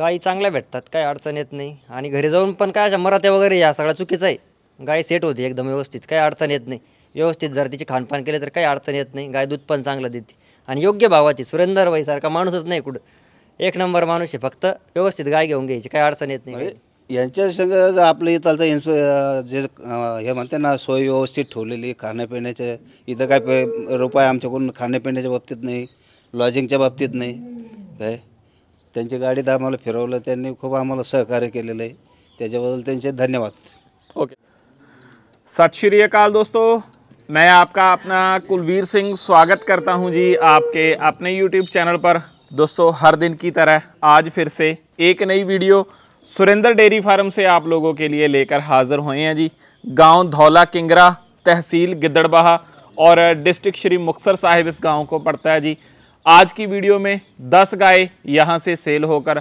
गाई चांगल्या भेटतात काही अडचण येत नाही आणि घरी जाऊन पण काय अशा मराठे वगैरे या सगळ्या चुकीचं आहे गाय सेट होती एकदम व्यवस्थित काही अडचण येत नाही व्यवस्थित जर तिची खानपान केले तर काही अडचण येत नाही गाय दूध पण चांगलं देते आणि योग्य भावाची सुरेंदर भाईसारखा माणूसच नाही कुठं एक नंबर माणूस आहे फक्त व्यवस्थित गाय घेऊन घ्यायची काही अडचण येत नाही म्हणजे यांच्या संग आपलं इथं इन्स जे हे म्हणते ना सोय व्यवस्थित ठेवलेली खाण्यापिण्याचे इथं काय रुपये आमच्याकडून खाण्यापिण्याच्या बाबतीत नाही लॉजिंगच्या बाबतीत नाही काय त्यांच्या गाडीत आम्हाला आम त्यांनी खूप आम्हाला सहकार्य केलेलं आहे त्याच्याबद्दल त्यांचे धन्यवाद ओके सत श्रीकाल दोस्तों मैं आपका अपना कुलवीर सिंह स्वागत करता हूं जी आपके अपने YouTube चैनल पर दोस्तों हर दिन की तरह आज फिर से एक नई वीडियो सुरेंद्र डेयरी फार्म से आप लोगों के लिए लेकर हाज़िर हुए हैं जी गांव धौला किंगरा तहसील गिद्दड़बाहा और डिस्ट्रिक्ट श्री मुक्सर साहिब इस गांव को पड़ता है जी आज की वीडियो में 10 गाय यहाँ से सेल होकर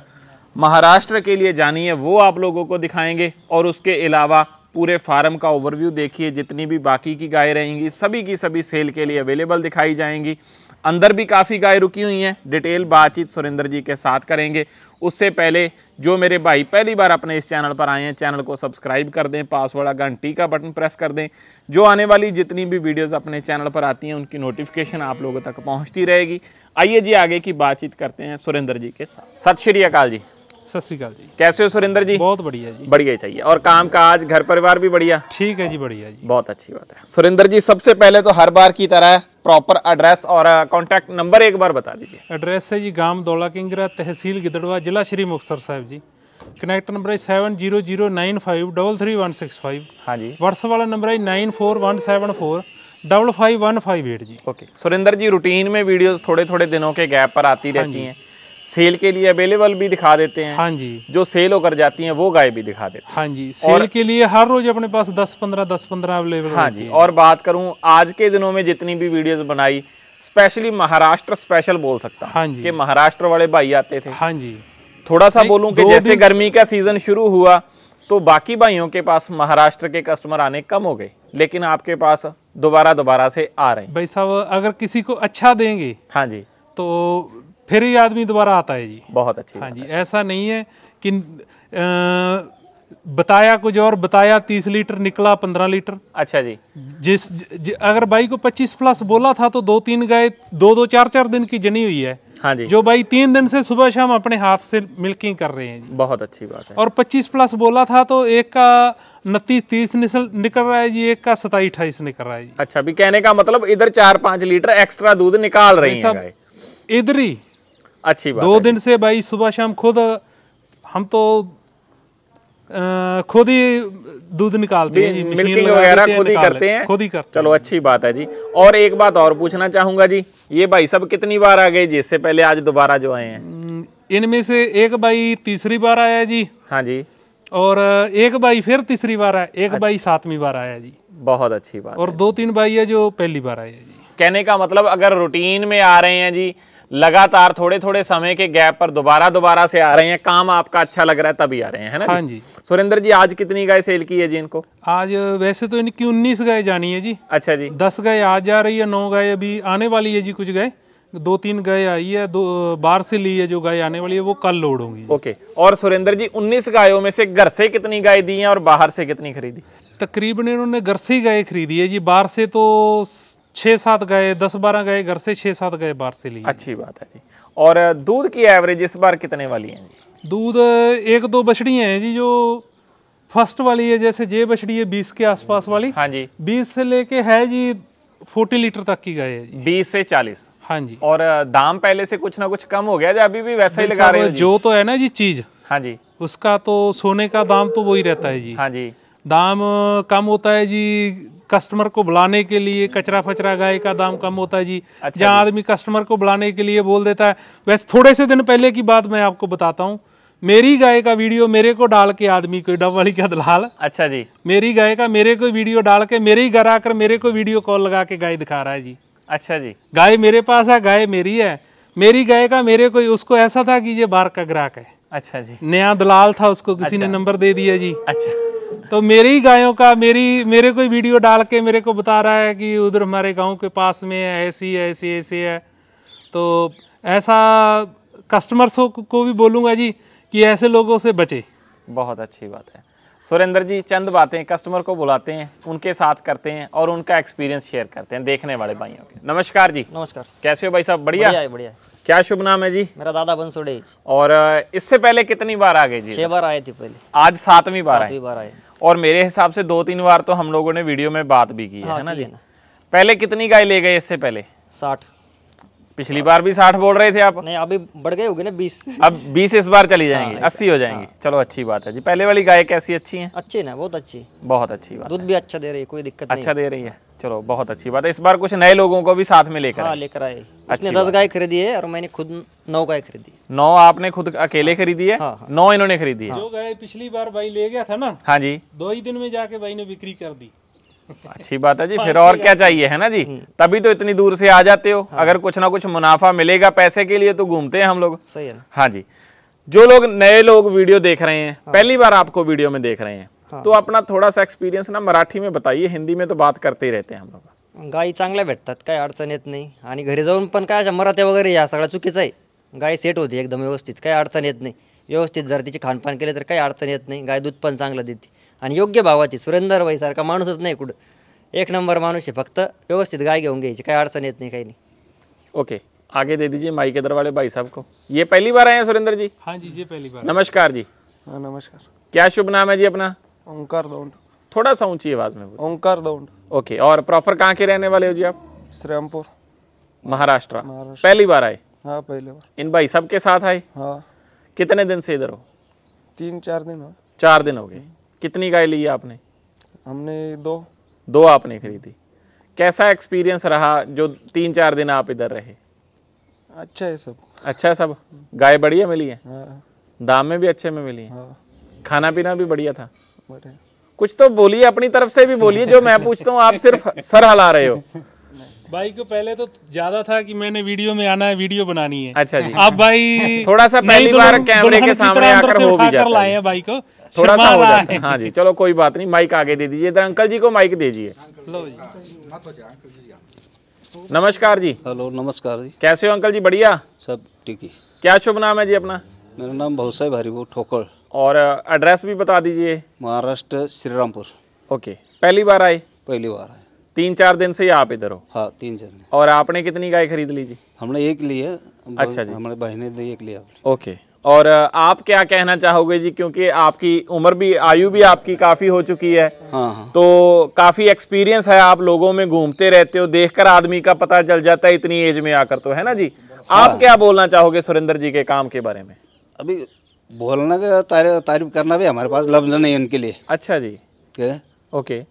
महाराष्ट्र के लिए जानी है वो आप लोगों को दिखाएंगे और उसके अलावा पूरे फार्म का ओवरव्यू देखिए जितनी भी बाकी की गाय रहेंगी सभी की सभी सेल के लिए अवेलेबल दिखाई जाएंगी अंदर भी काफ़ी गाय रुकी हुई हैं डिटेल बातचीत सुरेंद्र जी के साथ करेंगे उससे पहले जो मेरे भाई पहली बार अपने इस चैनल पर आए हैं चैनल को सब्सक्राइब कर दें पास वाला घंटी का बटन प्रेस कर दें जो आने वाली जितनी भी वीडियोस अपने चैनल पर आती हैं उनकी नोटिफिकेशन आप लोगों तक पहुंचती रहेगी आइए जी आगे की बातचीत करते हैं सुरेंद्र जी के साथ सत श्री अकाल जी सत श्रीकाल जी कैसे हो सुरेंद्र जी बहुत बढ़िया जी बढ़िया चाहिए और काम काज घर परिवार भी बढ़िया ठीक है जी बढ़िया जी बहुत अच्छी बात है सुरेंद्र जी सबसे पहले तो हर बार की तरह प्रॉपर एड्रेस और कॉन्टैक्ट uh, नंबर एक बार बता दीजिए एड्रेस है जी गांव दौला किंगरा तहसील गिदड़वा जिला श्री मुक्तसर साहब जी कनेक्ट नंबर है seven zero zero nine five double three one six five हाँ जी व्हाट्सअप वाला नंबर है nine four one seven four double five one five eight जी ओके सुरेंद्र जी रूटीन में वीडियोज थोड़े थोड़े दिनों के गैप पर आती हाँ रहती हैं सेल के लिए अवेलेबल भी दिखा देते हैं हाँ जी जो सेल होकर जाती हैं वो गाय भी दिखा देते हैं हाँ जी सेल और, के लिए हर रोज अपने पास दस पंद्रह दस पंद्रह अवेलेबल हाँ जी और बात करूं आज के दिनों में जितनी भी वीडियोस बनाई स्पेशली महाराष्ट्र स्पेशल बोल सकता हाँ जी कि महाराष्ट्र वाले भाई आते थे हाँ जी थोड़ा सा बोलूँ की जैसे गर्मी का सीजन शुरू हुआ तो बाकी भाइयों के पास महाराष्ट्र के कस्टमर आने कम हो गए लेकिन आपके पास दोबारा दोबारा से आ रहे हैं भाई साहब अगर किसी को अच्छा देंगे हाँ जी तो फिर ही आदमी दोबारा आता है जी बहुत अच्छी हाँ जी ऐसा नहीं है कि बताया कुछ और बताया तीस लीटर निकला पंद्रह लीटर अच्छा जी जिस ज, अगर भाई को पच्चीस प्लस बोला था तो दो तीन गाय दो दो चार चार दिन की जनी हुई है हाँ जी जो भाई तीन दिन से सुबह शाम अपने हाथ से मिल्किंग कर रहे हैं जी बहुत अच्छी बात है और पच्चीस प्लस बोला था तो एक का नतीस तीस निकल रहा है जी एक का सताई अठाईस निकल रहा है जी अच्छा भी कहने का मतलब इधर चार पांच लीटर एक्स्ट्रा दूध निकाल रही इधर ही अच्छी बात दो दिन से भाई सुबह शाम खुद हम तो खुद ही दूध निकालते हैं जी मिल्किंग वगैरह खुद ही करते हैं खुद ही करते चलो अच्छी बात है जी और एक बात और पूछना चाहूंगा जी ये भाई सब कितनी बार आ गए जी इससे पहले आज दोबारा जो आए हैं इनमें से एक भाई तीसरी बार आया जी हाँ जी और एक भाई फिर तीसरी बार आया एक अच्छा। भाई सातवीं बार आया जी बहुत अच्छी बात और दो तीन भाई है जो पहली बार आए जी कहने का मतलब अगर रूटीन में आ रहे हैं जी लगातार थोड़े थोड़े समय के गैप पर दोबारा दोबारा से आ रहे हैं काम आपका अच्छा लग रहा है तभी आ रहे हैं है ना हाँ जी सुरेंद्र जी आज कितनी गाय सेल की है जी इनको आज वैसे तो इनकी उन्नीस गाय जानी है जी अच्छा जी दस गाय आज जा रही है नौ गाय अभी आने वाली है जी कुछ गाय दो तीन गाय आई है दो बाहर से ली है जो गाय आने वाली है वो कल लोड होंगी ओके और सुरेंद्र जी उन्नीस गायों में से घर से कितनी गाय दी है और बाहर से कितनी खरीदी तकरीबन इन्होंने घर से ही गाय खरीदी है जी बाहर से तो छः सात गए दस बारह गए घर से छः सात गए बाहर से लिए अच्छी बात है जी और दूध की एवरेज इस बार कितने वाली है जी दूध एक दो बछड़ियाँ हैं जी जो फर्स्ट वाली है जैसे जे बछड़ी है बीस के आसपास वाली हाँ जी बीस से लेके है जी फोर्टी लीटर तक की गए बीस से चालीस हाँ जी और दाम पहले से कुछ ना कुछ कम हो गया जो अभी भी वैसे ही लगा रहे हैं जो तो है ना जी चीज हाँ जी उसका तो सोने का दाम तो वही रहता है जी हाँ जी दाम कम होता है जी कस्टमर को बुलाने के लिए कचरा फचरा गाय का दाम कम होता है जी अच्छा जहाँ आदमी कस्टमर को बुलाने के लिए बोल देता है वैसे थोड़े से दिन पहले की बात मैं आपको बताता हूँ मेरी गाय का वीडियो मेरे को डाल के आदमी कोई डब वाली का दलाल अच्छा जी मेरी गाय का मेरे को वीडियो डाल के मेरे ही घर आकर मेरे को वीडियो कॉल लगा के गाय दिखा रहा है जी अच्छा जी गाय मेरे पास है गाय मेरी है मेरी गाय का मेरे को उसको ऐसा था कि ये बार का ग्राहक है अच्छा जी नया दलाल था उसको किसी अच्छा। ने नंबर दे दिया जी अच्छा तो मेरे ही गायों का मेरी मेरे को वीडियो डाल के मेरे को बता रहा है कि उधर हमारे गांव के पास में ऐसी ऐसी ऐसी है तो ऐसा कस्टमर्स को भी बोलूँगा जी कि ऐसे लोगों से बचे बहुत अच्छी बात है सुरेंद्र जी चंद बातें कस्टमर को बुलाते हैं उनके साथ करते हैं और उनका एक्सपीरियंस शेयर करते हैं देखने वाले भाइयों के नमस्कार जी नमस्कार कैसे हो भाई साहब बढ़िया है बढ़िया। क्या शुभ नाम है जी मेरा दादा बंसोड़े और इससे पहले कितनी बार आ गए जी छह बार आए थे पहले आज सातवीं बार सातवीं बार आए और मेरे हिसाब से दो तीन बार तो हम लोगों ने वीडियो में बात भी की है हाँ, ना जी पहले कितनी गाय ले गए इससे पहले साठ पिछली बार भी साठ बोल रहे थे आप नहीं अभी बढ़ गए ना बीस अब बीस इस बार चली जाएंगी हाँ, अस्सी हो जाएंगी हाँ। चलो अच्छी बात है जी पहले वाली गाय कैसी अच्छी है अच्छी ना बहुत अच्छी बहुत अच्छी बात दूध भी अच्छा दे रही है कोई दिक्कत अच्छा दे रही है चलो बहुत अच्छी बात है इस बार कुछ नए लोगों को भी साथ में लेकर हाँ, लेकर आए अच्छी दस गाय खरीदी है और मैंने खुद नौ गाय खरीदी नौ आपने खुद अकेले हाँ। खरीदी है हाँ, हाँ, नौ इन्होंने खरीदी है जो गाय पिछली बार भाई ले गया था ना हाँ जी दो ही दिन में जाके भाई ने बिक्री कर दी अच्छी बात है जी हाँ, फिर और क्या चाहिए है ना जी हम्म। तभी तो इतनी दूर से आ जाते हो हाँ। अगर कुछ ना कुछ मुनाफा मिलेगा पैसे के लिए तो घूमते हैं हम लोग सही है हाँ जी जो लोग नए लोग वीडियो देख रहे हैं हाँ। पहली बार आपको वीडियो में देख रहे हैं हाँ। तो अपना थोड़ा सा एक्सपीरियंस ना मराठी में बताइए हिंदी में तो बात करते ही रहते हैं हम लोग गाय चांगल्या भेटतात काय अडचण येत नाही आणि घरी जाऊन पण काय मराठ्या वगैरे या सगळा चुकीचं आहे गाय सेट होती एकदम व्यवस्थित काही अडचण येत नाही व्यवस्थित जर तिची खानपान केले तर काही अडचण येत नाही गाय दूध पण चांगलं देते आणि योग्य भावाची सुरेंदर वही सारा मानूस नहीं कुठं एक नंबर मानूस है फ्त व्यवस्थित गाय घेन गई कहीं अडचण ये नहीं कहीं नहीं ओके आगे दे दीजिए माई के वाले भाई साहब को ये पहली बार आए हैं सुरेंद्र जी हाँ जी ये पहली बार नमस्कार जी हाँ नमस्कार क्या शुभ नाम है जी अपना ओंकार दौंड थोड़ा सा ऊंची आवाज में ओंकार दौंड ओके और प्रॉपर कहाँ के रहने वाले हो जी आप श्रीरामपुर महाराष्ट्र पहली बार आए हाँ पहली बार इन भाई साहब के साथ आए हाँ कितने दिन से इधर हो तीन चार दिन हो चार दिन हो गए कितनी गाय ली आपने हमने दो दो आपने खरीदी कैसा एक्सपीरियंस रहा जो तीन चार दिन आप इधर रहे अच्छा है सब अच्छा है सब गाय बढ़िया मिली है हाँ। दाम में भी अच्छे में मिली है हाँ। खाना पीना भी बढ़िया था बढ़िया कुछ तो बोलिए अपनी तरफ से भी बोलिए जो मैं पूछता हूँ आप सिर्फ सर हला रहे हो भाई को पहले तो ज्यादा था कि मैंने वीडियो में आना है वीडियो बनानी है अच्छा जी अब भाई थोड़ा सा पहली तो बार कैमरे के सामने आकर हो भी जाता है भाई को थोड़ा सा हो जाता है हाँ जी चलो कोई बात नहीं माइक आगे दे दीजिए इधर अंकल जी को माइक दे दीजिए नमस्कार जी हेलो नमस्कार जी कैसे हो अंकल जी बढ़िया सब ठीक है क्या शुभ नाम है जी अपना मेरा नाम बहुत भवसाई भारी ठोकर और एड्रेस भी बता दीजिए महाराष्ट्र श्रीरामपुर ओके पहली बार आए पहली बार आए तीन चार दिन से आप इधर हो हाँ तीन चार दिन और आपने कितनी गाय खरीद ली जी हमने एक ली है अच्छा जी हमारे बहने ने एक लिया ओके और आप क्या कहना चाहोगे जी क्योंकि आपकी उम्र भी आयु भी आपकी काफ़ी हो चुकी है हाँ हाँ। तो काफ़ी एक्सपीरियंस है आप लोगों में घूमते रहते हो देखकर आदमी का पता चल जाता है इतनी एज में आकर तो है ना जी हाँ। आप क्या बोलना चाहोगे सुरेंद्र जी के काम के बारे में अभी बोलना तारीफ करना भी हमारे पास लफ्ज नहीं उनके लिए अच्छा जी ओके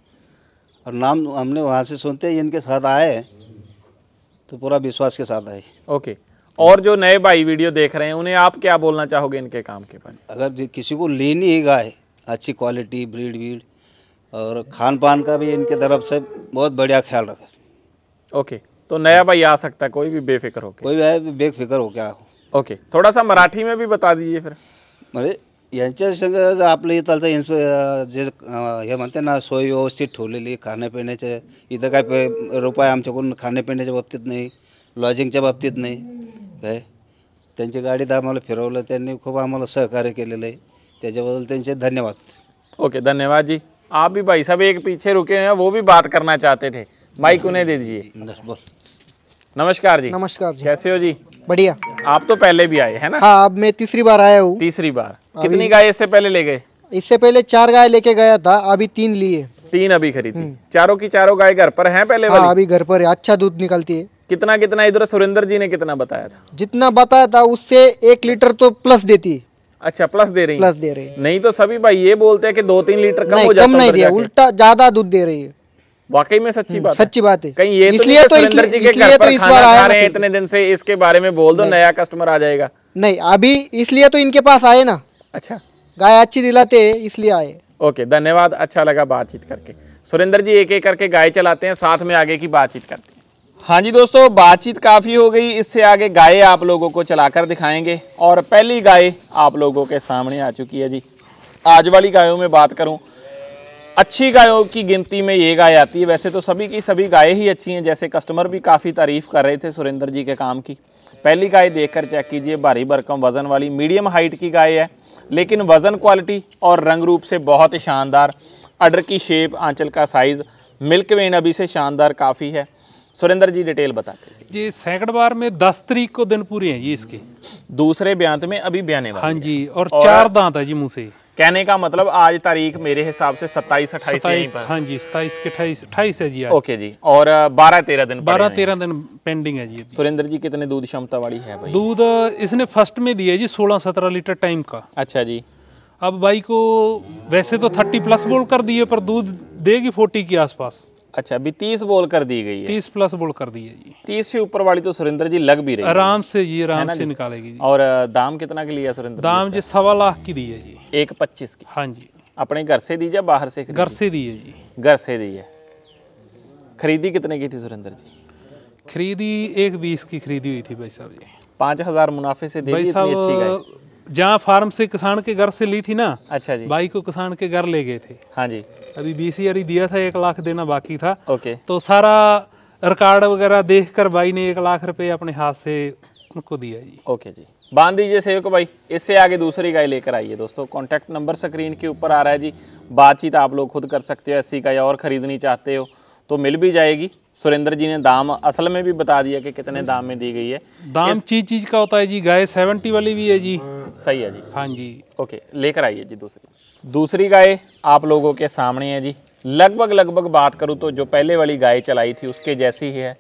और नाम हमने वहाँ से सुनते हैं इनके साथ आए तो पूरा विश्वास के साथ आए ओके और जो नए भाई वीडियो देख रहे हैं उन्हें आप क्या बोलना चाहोगे इनके काम के बारे अगर किसी को लेनी है गाय अच्छी क्वालिटी ब्रीड वीड और खान पान का भी इनके तरफ से बहुत बढ़िया ख्याल रखा ओके तो नया भाई आ सकता है कोई भी बेफिक्र हो कोई भी बेफिक्र हो क्या ओके थोड़ा सा मराठी में भी बता दीजिए फिर अरे यांच्या संग आपलं इथलचं इन्स अं, जे अं, हे म्हणते ना सोई व्यवस्थित खाने पीने इथं इतना पे रुपये आमच्याकडून खाण्यापिण्याच्या बाबतीत नाही लॉजिंग बाबती नहीं काय त्यांची गाडीत आम्हाला फिरवलं त्यांनी खूप आम्हाला सहकार्य केलेलं आहे त्याच्याबद्दल त्यांचे धन्यवाद ओके धन्यवाद जी आप भी भाई साहब एक पीछे रुके हैं वो भी बात करना चाहते थे माइक उन्हें दे दीजिए नमस्कार जी नमस्कार जी कैसे हो जी बढ़िया आप तो पहले भी आए है ना हाँ अब मैं तीसरी बार आया हूँ तीसरी बार कितनी गाय इससे पहले ले गए इससे पहले चार गाय लेके गया था अभी तीन लिए तीन अभी खरीदी हम्म। चारों की चारों गाय घर पर है पहले हाँ, अभी घर पर है अच्छा दूध निकलती है कितना कितना इधर सुरेंद्र जी ने कितना बताया था जितना बताया था उससे एक लीटर तो प्लस देती अच्छा प्लस दे रही प्लस दे रही नहीं तो सभी भाई ये बोलते हैं कि दो तीन लीटर कम हो जाता कम नहीं दिया उल्टा ज्यादा दूध दे रही है वाकई में सच्ची हम्म, बात सच्ची बात है कहीं ये इसलिए तो, इसलिए, तो, तो इस बार आए इतने दिन से इसके बारे में बोल दो नया कस्टमर आ जाएगा नहीं अभी इसलिए तो इनके पास आए ना अच्छा गाय अच्छी दिलाते इसलिए आए ओके धन्यवाद अच्छा लगा बातचीत करके सुरेंद्र जी एक एक करके गाय चलाते हैं साथ में आगे की बातचीत करते हैं हाँ जी दोस्तों बातचीत काफ़ी हो गई इससे आगे गाय आप लोगों को चलाकर दिखाएंगे और पहली गाय आप लोगों के सामने आ चुकी है जी आज वाली गायों में बात करूं अच्छी गायों की गिनती में ये गाय आती है वैसे तो सभी की सभी गायें ही अच्छी हैं जैसे कस्टमर भी काफ़ी तारीफ़ कर रहे थे सुरेंद्र जी के काम की पहली गाय देखकर चेक कीजिए भारी भरकम वज़न वाली मीडियम हाइट की गाय है लेकिन वज़न क्वालिटी और रंग रूप से बहुत शानदार अडर की शेप आंचल का साइज़ मिल्क वेन अभी से शानदार काफ़ी है सुरेंद्र जी डिटेल बताते जी सैकड़ बार में दस तारीख को दिन पूरे हैं जी इसके दूसरे ब्यांत में अभी ब्याने हाँ जी और, और चार दांत है जी मुँह से कहने का मतलब आज तारीख मेरे हिसाब से सत्ताईस अट्ठाईस हाँ जी सताइस अट्ठाईस अट्ठाईस है जी ओके जी और बारह तेरह दिन बारह तेरह दिन पेंडिंग है जी सुरेंद्र जी कितने दूध क्षमता वाली है भाई दूध इसने फर्स्ट में दिया जी सोलह सत्रह लीटर टाइम का अच्छा जी अब भाई को वैसे तो थर्टी प्लस बोल कर दिए पर दूध देगी फोर्टी के आसपास अच्छा अभी तीस बॉल कर दी गई है तीस प्लस बॉल कर दी है जी तीस से ऊपर वाली तो सुरेंद्र जी लग भी रही आराम से जी आराम से निकालेगी और दाम कितना के लिए सुरेंद्र दाम जी सवा लाख की दी है जी एक पच्चीस की हाँ जी अपने घर से दी या बाहर से घर से दी है जी घर से दी है खरीदी कितने की थी सुरेंद्र जी खरीदी एक बीस की खरीदी हुई थी भाई साहब जी पाँच हजार मुनाफे से दी भाई साहब जहाँ फार्म से किसान के घर से ली थी ना अच्छा जी भाई को किसान के घर ले गए थे हाँ जी अभी ही दिया था एक लाख देना बाकी था ओके तो सारा रिकॉर्ड वगैरह देखकर भाई ने एक लाख रुपए अपने हाथ से उनको दिया जी ओके जी बांध दीजिए सेवक भाई इससे आगे दूसरी गाय लेकर आइए दोस्तों कॉन्टैक्ट नंबर स्क्रीन के ऊपर आ रहा है जी बातचीत आप लोग खुद कर सकते हो ऐसी गाय और खरीदनी चाहते हो तो मिल भी जाएगी सुरेंद्र जी ने दाम असल में भी बता दिया कि कितने हाँ दाम में दी गई है दाम इस... चीज चीज का होता है जी गाय सेवेंटी वाली भी है जी सही है जी हाँ जी ओके लेकर आइए जी दूसरी दूसरी गाय आप लोगों के सामने है जी लगभग लगभग बात करूँ तो जो पहले वाली गाय चलाई थी उसके जैसी ही है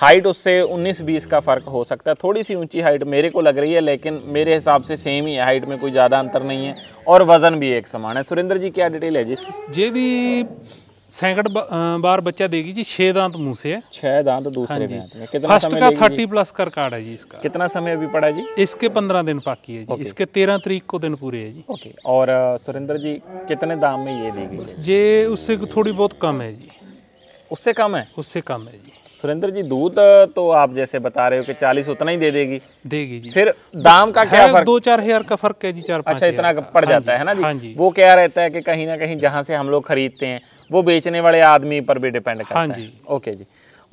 हाइट उससे 19-20 का फ़र्क हो सकता है थोड़ी सी ऊंची हाइट मेरे को लग रही है लेकिन मेरे हिसाब से सेम ही है हाइट में कोई ज़्यादा अंतर नहीं है और वज़न भी एक समान है सुरेंद्र जी क्या डिटेल है जी इसकी जी भी सैकड़ बार बच्चा देगी जी छह दांत मुंह से है छह दांत दूसरे हाँ में कितना फर्स्ट का थर्टी प्लस कर कार्ड है जी इसका कितना समय अभी पड़ा जी इसके पंद्रह दिन बाकी है जी इसके तेरह तारीख को दिन पूरे है जी ओके और सुरेंद्र जी कितने दाम में ये देगी ये उससे थोड़ी बहुत कम है जी उससे कम है उससे कम है जी सुरेंद्र जी दूध तो आप जैसे बता रहे हो कि चालीस उतना ही दे देगी देगी जी फिर दाम का क्या फर्क दो चार हजार का फर्क है जी चार अच्छा इतना पड़ जाता है ना जी वो क्या रहता है कि कहीं ना कहीं जहाँ से हम लोग खरीदते हैं वो बेचने वाले आदमी पर भी डिपेंड करता हाँ जी। है ओके जी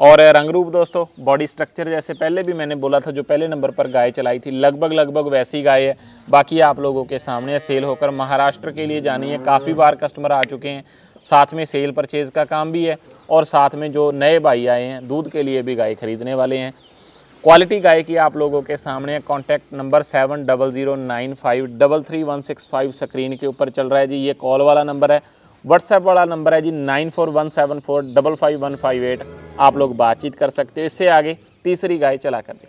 और रंग रूप दोस्तों बॉडी स्ट्रक्चर जैसे पहले भी मैंने बोला था जो पहले नंबर पर गाय चलाई थी लगभग लगभग वैसी गाय है बाकी आप लोगों के सामने सेल होकर महाराष्ट्र के लिए जानी है काफ़ी बार कस्टमर आ चुके हैं साथ में सेल परचेज़ का काम भी है और साथ में जो नए भाई आए हैं दूध के लिए भी गाय खरीदने वाले हैं क्वालिटी गाय की आप लोगों के सामने contact number seven double zero nine five double three one six five screen के ऊपर चल रहा है जी ये कॉल वाला नंबर है व्हाट्सएप वाला नंबर है जी nine four one seven four double five one five eight आप लोग बातचीत कर सकते हो इससे आगे तीसरी गाय चला कर दें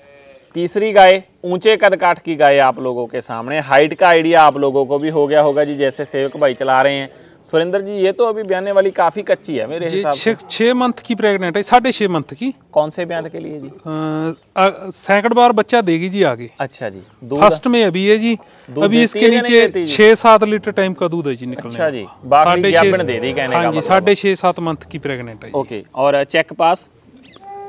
तीसरी गाय ऊंचे कद काठ की गाय आप लोगों के सामने हाइट का आइडिया आप लोगों को भी हो गया होगा जी जैसे सेवक भाई चला रहे हैं सुरेंद्र जी ये तो अभी ब्याने वाली काफी कच्ची है मेरे हिसाब से छह मंथ की प्रेग्नेंट है साढ़े छह मंथ की कौन से ब्यान के लिए जी सैकड़ बार बच्चा देगी जी आगे अच्छा जी फर्स्ट में अभी है जी अभी इसके नीचे छह सात लीटर टाइम का दूध है जी निकलने अच्छा जी साढ़े साढ़े छह सात मंथ की प्रेगनेंट है ओके और चेक पास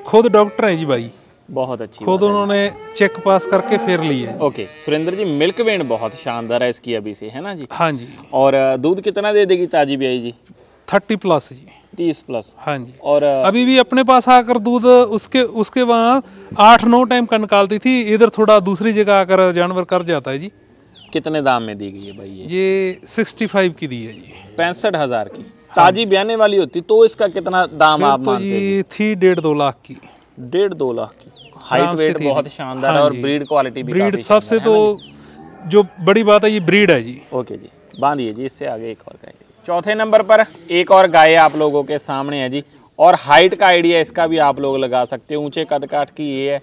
खुद डॉक्टर है जी भाई बहुत अच्छी खुद उन्होंने चेक पास करके फिर ली है okay Surendra ji milk vein बहुत शानदार है इसकी अभी से है ना जी हाँ जी और दूध कितना दे देगी ताजी ब्याई जी थर्टी प्लस जी तीस प्लस हाँ जी और अभी भी अपने पास आकर दूध उसके उसके वहाँ आठ नौ टाइम का निकालती थी इधर थोड़ा दूसरी जगह आकर जानवर कर जाता है जी कितने दाम में दी गई है भाई ये ये सिक्सटी फाइव की दी है जी पैंसठ हजार की हाँ ताजी ब्याने वाली होती तो इसका कितना दाम आप तो ये थी डेढ़ दो लाख की डेढ़ दो लाख की हाइट वेट बहुत शानदार है हाँ और ब्रीड क्वालिटी भी ब्रीड सबसे तो हाँ जो बड़ी बात है ये ब्रीड है जी ओके जी बांधिए जी इससे आगे एक और गाय चौथे नंबर पर एक और गाय आप लोगों के सामने है जी और हाइट का आइडिया इसका भी आप लोग लगा सकते हो ऊंचे कद काठ की ये है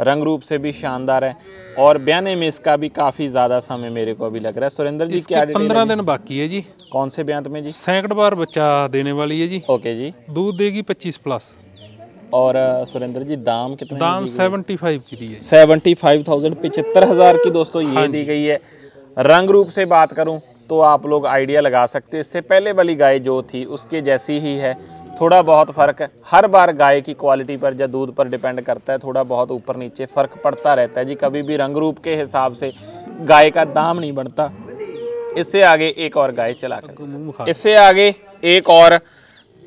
रंग रूप से भी शानदार है और ब्याने में इसका भी काफी ज्यादा समय मेरे को अभी लग रहा है सुरेंद्र जी क्या पंद्रह दिन बाकी है जी कौन से ब्यांत में जी सैकड़ बार बच्चा देने वाली है जी ओके जी दूध देगी पच्चीस प्लस और सुरेंद्र जी दाम कितना दाम सेवेंटी फाइव की दी है सेवेंटी फाइव थाउजेंड पिछहत्तर हज़ार की दोस्तों हाँ ये दी गई है रंग रूप से बात करूँ तो आप लोग आइडिया लगा सकते इससे पहले वाली गाय जो थी उसके जैसी ही है थोड़ा बहुत फ़र्क हर बार गाय की क्वालिटी पर या दूध पर डिपेंड करता है थोड़ा बहुत ऊपर नीचे फ़र्क पड़ता रहता है जी कभी भी रंग रूप के हिसाब से गाय का दाम नहीं बढ़ता इससे आगे एक और गाय चला कर इससे आगे एक और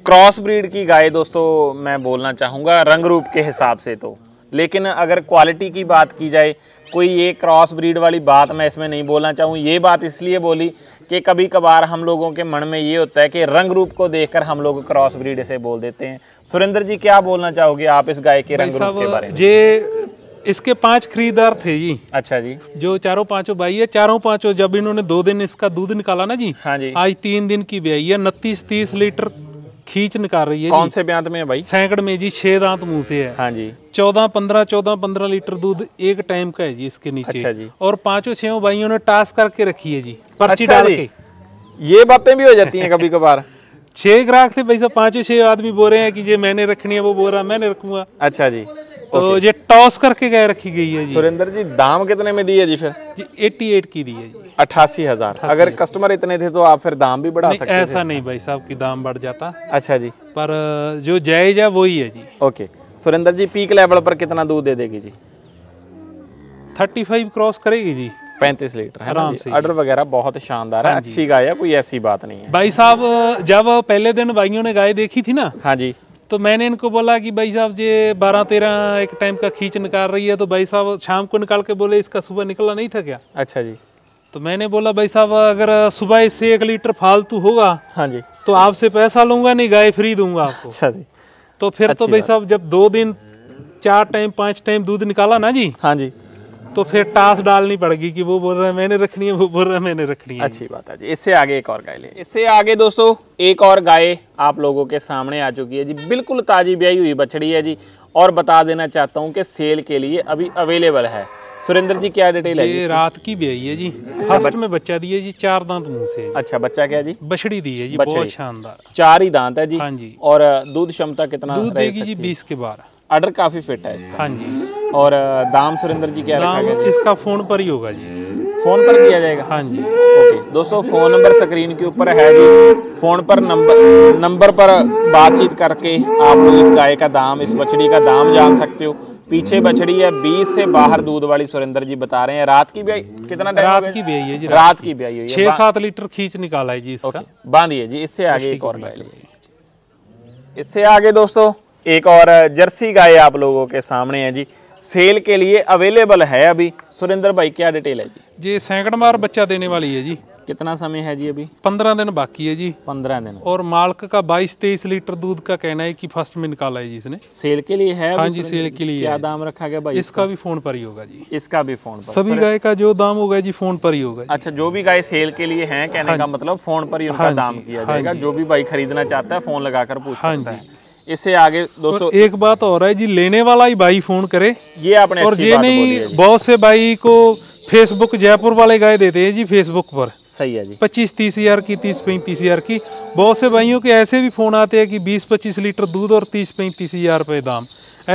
क्रॉस ब्रीड की गाय दोस्तों मैं बोलना चाहूँगा रंग रूप के हिसाब से तो लेकिन अगर क्वालिटी की बात की जाए कोई ये क्रॉस ब्रीड वाली बात मैं इसमें नहीं बोलना चाहूँ ये बात इसलिए बोली कि कभी कभार हम लोगों के मन में ये होता है कि रंग रूप को देखकर हम लोग क्रॉस ब्रीड से बोल देते हैं सुरेंद्र जी क्या बोलना चाहोगे आप इस गाय के रंग रूप के बारे में जे इसके पांच खरीदार थे जी अच्छा जी जो चारों पांचों भाई है चारों पांचों जब इन्होंने दो दिन इसका दूध निकाला ना जी हाँ जी आज तीन दिन की ब्याई है उनतीस तीस लीटर खींच निकाल रही है कौन से ब्यांत में है भाई सैकड़ में जी छह दांत मुंह से है हाँ जी चौदह पंद्रह चौदह पंद्रह लीटर दूध एक टाइम का है जी इसके नीचे अच्छा जी और पांचों छो भाइयों ने टास्क करके रखी है जी पर्ची अच्छा डाल के ये बातें भी हो जाती हैं कभी कभार छह ग्राहक थे भाई साहब पांचों छह आदमी बोल रहे हैं कि जे मैंने रखनी है वो बोल रहा मैंने रखूंगा अच्छा जी तो ये टॉस करके गए रखी गई है जी सुरेंद्र जी दाम कितने में दी है जी फिर जी 88 की दी है जी अठासी हजार अगर कस्टमर इतने थे तो आप फिर दाम भी बढ़ा सकते ऐसा नहीं भाई साहब की दाम बढ़ जाता अच्छा जी पर जो जायज है वही है जी okay Surendra ji peak level पर कितना दूध दे देगी जी थर्टी फाइव क्रॉस करेगी जी पैंतीस लीटर है आराम से ऑर्डर वगैरह बहुत शानदार है हाँ अच्छी गाय है कोई ऐसी बात नहीं है भाई साहब जब पहले दिन भाइयों ने गाय देखी थी ना हाँ जी तो मैंने इनको बोला कि भाई साहब ये बारह तेरह एक टाइम का खींच निकाल रही है तो भाई साहब शाम को निकाल के बोले इसका सुबह निकला नहीं था क्या अच्छा जी तो मैंने बोला भाई साहब अगर सुबह इससे एक लीटर फालतू होगा हाँ जी तो आपसे पैसा लूंगा नहीं गाय फ्री दूंगा आपको अच्छा जी तो फिर तो भाई साहब जब दो दिन चार टाइम पाँच टाइम दूध निकाला ना जी हाँ जी तो फिर टास डालनी पड़ेगी कि वो बोल रहा है मैंने रखनी है वो बोल रहा है मैंने रखनी है अच्छी बात है जी इससे आगे एक और गाय ले इससे आगे दोस्तों एक और गाय आप लोगों के सामने आ चुकी है जी बिल्कुल ताज़ी ब्याई हुई बछड़ी है जी और बता देना चाहता हूँ कि सेल के लिए अभी अवेलेबल है सुरेंद्र जी क्या डिटेल है रात की ब्याई है जी अच्छा, फर्स्ट में बच्चा दिए जी चार दांत मुंह से अच्छा बच्चा क्या जी बछड़ी दी है जी बहुत शानदार चार ही दांत है जी हाँ जी और दूध क्षमता कितना दूध देगी जी बीस के बारह ऑर्डर काफ़ी फिट है इसका हाँ जी और दाम सुरेंद्र जी क्या रखा गया इसका फ़ोन पर ही होगा जी फ़ोन पर किया जाएगा हाँ जी ओके दोस्तों फ़ोन नंबर स्क्रीन के ऊपर है जी फ़ोन पर नंबर नंबर पर बातचीत करके आप लोग इस गाय का दाम इस बछड़ी का दाम जान सकते हो पीछे बछड़ी है बीस से बाहर दूध वाली सुरेंद्र जी बता रहे हैं रात की ब्याई कितना रात की ब्याई है जी रात की ब्याई है छह सात लीटर खींच निकाला है जी इसका बांधिए जी इससे आगे एक और गाय इससे आगे दोस्तों एक और जर्सी गाय आप लोगों के सामने है जी सेल के लिए अवेलेबल है अभी सुरेंद्र भाई क्या डिटेल है जी जी सैकड़ बार बच्चा देने वाली है जी कितना समय है जी अभी पंद्रह दिन बाकी है जी पंद्रह दिन और मालक का बाईस तेईस लीटर दूध का कहना है कि फर्स्ट में निकाला है जी इसने सेल के लिए है हाँ जी सेल के लिए क्या दाम रखा गया भाई इसका भी फोन पर ही होगा जी इसका भी फोन पर सभी गाय का जो दाम होगा जी फोन पर ही होगा अच्छा जो भी गाय सेल के लिए है कहने हाँ का मतलब फोन पर ही उनका हाँ दाम किया हाँ जाएगा जो भी भाई खरीदना चाहता है फोन लगा कर पूछा है इसे आगे दोस्तों एक बात और है जी लेने वाला ही भाई फोन करे ये आपने और ये नहीं बहुत से भाई को फेसबुक जयपुर वाले गाय देते हैं जी फेसबुक पर सही है जी पच्चीस तीस हजार की तीस पैंतीस हजार की बहुत से भाइयों के ऐसे भी फोन आते हैं कि बीस पच्चीस लीटर दूध और तीस पैंतीस हजार रुपए दाम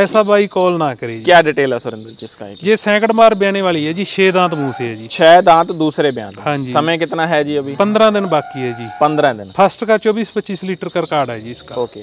ऐसा भाई कॉल ना करे क्या डिटेल है सुरेंद्र जिसका ये सैकड़ मार बहने वाली है जी छह दांत मुँह से है जी छह दांत दूसरे बयान हाँ जी समय कितना है जी अभी पंद्रह दिन बाकी है जी पंद्रह दिन फर्स्ट का चौबीस पच्चीस लीटर का कार्ड है जी इसका ओके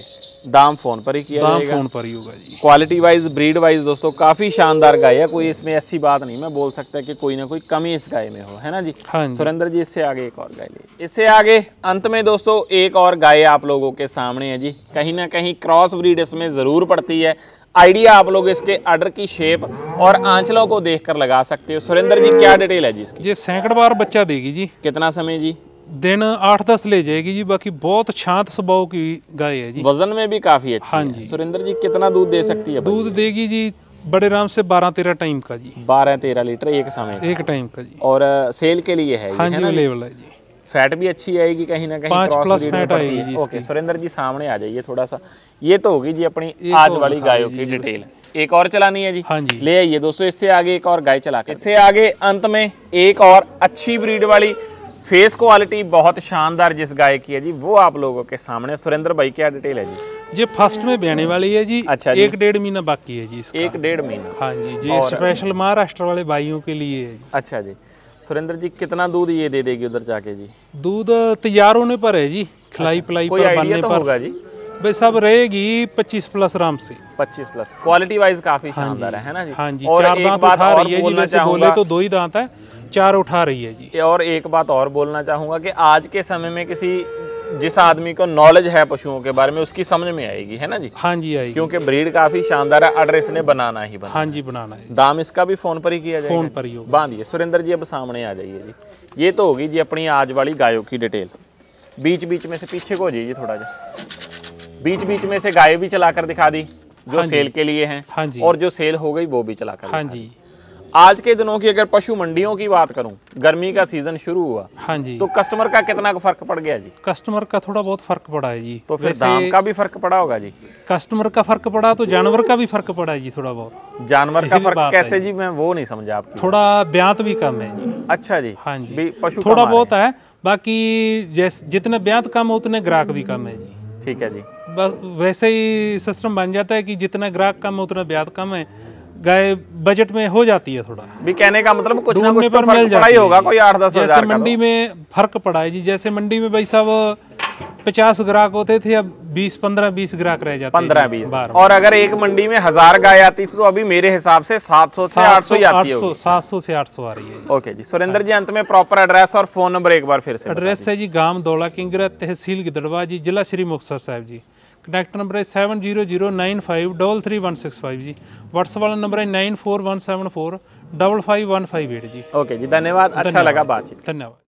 दाम फोन पर ही किया दाम जाएगा फोन पर ही होगा जी क्वालिटी वाइज ब्रीड वाइज दोस्तों काफी शानदार गाय है कोई इसमें ऐसी बात नहीं मैं बोल सकता कि कोई ना कोई कमी इस गाय में हो है ना जी हाँ सुरेंद्र जी इससे आगे एक और गाय ले इससे आगे अंत में दोस्तों एक और गाय आप लोगों के सामने है जी कहीं ना कहीं क्रॉस ब्रीड इसमें जरूर पड़ती है आइडिया आप लोग इसके आर्डर की शेप और आंचलों को देखकर लगा सकते हो सुरेंद्र जी क्या डिटेल है जी इसकी ये सैकड़ बार बच्चा देगी जी कितना समय जी दिन आठ दस ले जाएगी जी बाकी बहुत शांत स्वभाव की गाय है जी वजन में भी काफी अच्छी हाँ जी सुरेंद्र जी कितना दूध दे सकती है दूध देगी जी बड़े आराम से बारह तेरह टाइम का जी बारह तेरह लीटर एक समय एक टाइम का जी और सेल के लिए है हाँ जी लेवल है जी फैट भी अच्छी आएगी कहीं ना कहीं प्लस फैट आएगी जी ओके सुरेंद्र जी सामने आ जाइए थोड़ा सा ये तो होगी जी अपनी आज तो वाली हाँ गायों की डिटेल एक और चलानी है जी हाँ जी ले आइए दोस्तों इससे आगे एक और गाय चला इससे आगे अंत में एक और अच्छी ब्रीड वाली फेस क्वालिटी बहुत शानदार जिस गाय की है जी वो आप लोगों के सामने सुरेंद्र भाई क्या डिटेल है जी ये फर्स्ट में बहने वाली है जी अच्छा जी। एक डेढ़ महीना बाकी है जी इसका। एक डेढ़ महीना हाँ जी जी स्पेशल महाराष्ट्र वाले भाइयों के लिए है जी। अच्छा जी सुरेंद्र जी कितना दूध ये दे देगी उधर जाके जी दूध तैयार होने पर है जी खिलाई पिलाई अच्छा, पर बनने तो पर होगा जी भाई सब रहेगी 25 प्लस आराम से 25 प्लस क्वालिटी वाइज काफी हाँ शानदार है ना जी हाँ जी और चार दांत उठा रही है जी वैसे बोले तो दो ही दांत है चार उठा रही है जी और एक बात और बोलना चाहूंगा कि आज के समय में किसी जिस आदमी को नॉलेज है पशुओं के बारे में उसकी समझ में आएगी है ना जी हाँ जी आएगी क्योंकि ब्रीड काफी शानदार है एड्रेस ने बनाना ही बनाना हाँ जी बनाना है दाम इसका भी फोन पर ही किया जाएगा फोन पर ही होगा बांधिए सुरेंद्र जी अब सामने आ जाइए जी ये तो होगी जी अपनी आज वाली गायों की डिटेल बीच बीच में से पीछे को जाइए थोड़ा जा बीच बीच में से गाय भी चलाकर दिखा दी जो हाँ सेल के लिए हैं हाँ और जो सेल हो गई वो भी चलाकर हाँ जी आज के दिनों की अगर पशु मंडियों की बात करूं गर्मी का सीजन शुरू हुआ हाँ जी तो कस्टमर का कितना का फर्क पड़ गया जी कस्टमर का थोड़ा बहुत फर्क पड़ा है जी तो फिर दाम का भी फर्क पड़ा होगा जी कस्टमर का फर्क पड़ा तो जानवर का भी फर्क पड़ा है जी थोड़ा बहुत जानवर का फर्क कैसे जी मैं वो नहीं समझा आप थोड़ा ब्यात भी कम है अच्छा जी हाँ जी पशु थोड़ा बहुत है बाकी जितने ब्यात कम उतने ग्राहक भी कम है जी ठीक है जी बस वैसे ही सिस्टम बन जाता है कि जितना ग्राहक कम है उतना ब्याज कम है गाय बजट में हो जाती है थोड़ा भी कहने का मतलब कुछ ना कुछ तो फर्क पड़ा ही होगा कोई आठ दस जैसे मंडी तो। में फर्क पड़ा है जी जैसे मंडी में भाई साहब पचास ग्राहक होते थे अब बीस पंद्रह बीस ग्राहक रह जाते पंद्रह बीस और अगर एक मंडी में हजार गाय आती थी तो अभी मेरे हिसाब से सात सौ से आठ सौ आती होगी सात सौ से आठ सौ आ रही है ओके जी सुरेंद्र जी अंत में प्रॉपर एड्रेस और फोन नंबर एक बार फिर से एड्रेस है जी गांव दौड़ा किंगरा तहसील गिदड़वा जी जिला श्री मुक्तसर साहब जी ਕੰਟੈਕਟ ਨੰਬਰ ਹੈ 7009533165 ਜੀ WhatsApp ਵਾਲਾ ਨੰਬਰ ਹੈ 9417455158 ਜੀ ओके जी धन्यवाद अच्छा लगा बातचीत धन्यवाद